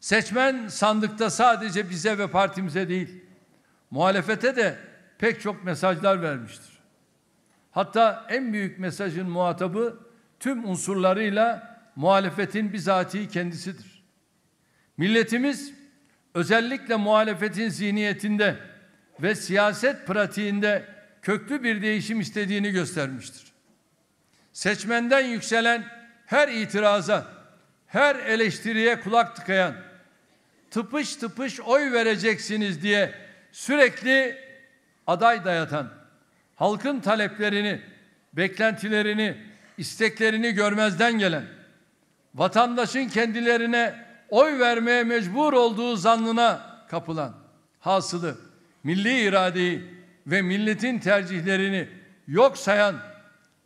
Seçmen sandıkta sadece bize ve partimize değil, muhalefete de pek çok mesajlar vermiştir. Hatta en büyük mesajın muhatabı tüm unsurlarıyla muhalefetin bizatihi kendisidir. Milletimiz özellikle muhalefetin zihniyetinde ve siyaset pratiğinde köklü bir değişim istediğini göstermiştir. Seçmenden yükselen her itiraza, her eleştiriye kulak tıkayan tıpış tıpış oy vereceksiniz diye sürekli aday dayatan, halkın taleplerini, beklentilerini, isteklerini görmezden gelen, vatandaşın kendilerine oy vermeye mecbur olduğu zannına kapılan, hasılı, milli iradeyi ve milletin tercihlerini yok sayan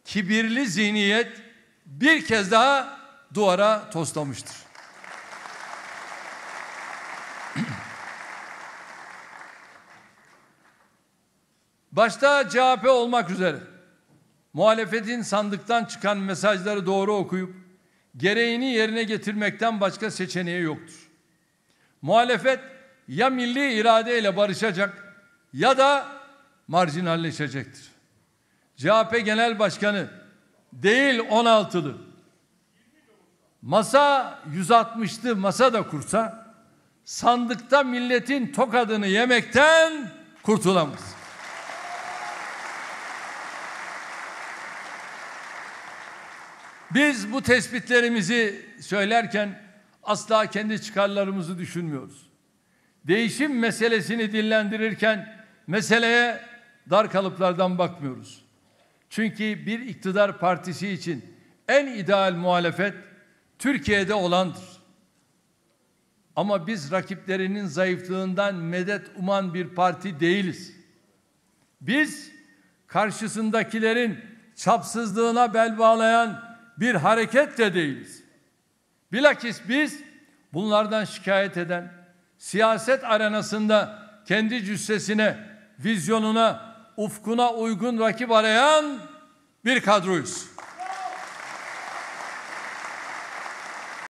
kibirli zihniyet bir kez daha duvara toslamıştır. Başta CHP olmak üzere muhalefetin sandıktan çıkan mesajları doğru okuyup gereğini yerine getirmekten başka seçeneği yoktur. Muhalefet ya milli iradeyle barışacak ya da marjinalleşecektir. CHP Genel Başkanı değil 16'lı masa 160'lı masa da kursa sandıkta milletin tokadını yemekten kurtulamaz. Biz bu tespitlerimizi söylerken asla kendi çıkarlarımızı düşünmüyoruz. Değişim meselesini dillendirirken meseleye dar kalıplardan bakmıyoruz. Çünkü bir iktidar partisi için en ideal muhalefet Türkiye'de olandır. Ama biz rakiplerinin zayıflığından medet uman bir parti değiliz. Biz karşısındakilerin çapsızlığına bel bağlayan bir hareket de değiliz. Bilakis biz bunlardan şikayet eden, siyaset arenasında kendi cüssesine, vizyonuna, ufkuna uygun rakip arayan bir kadroyuz.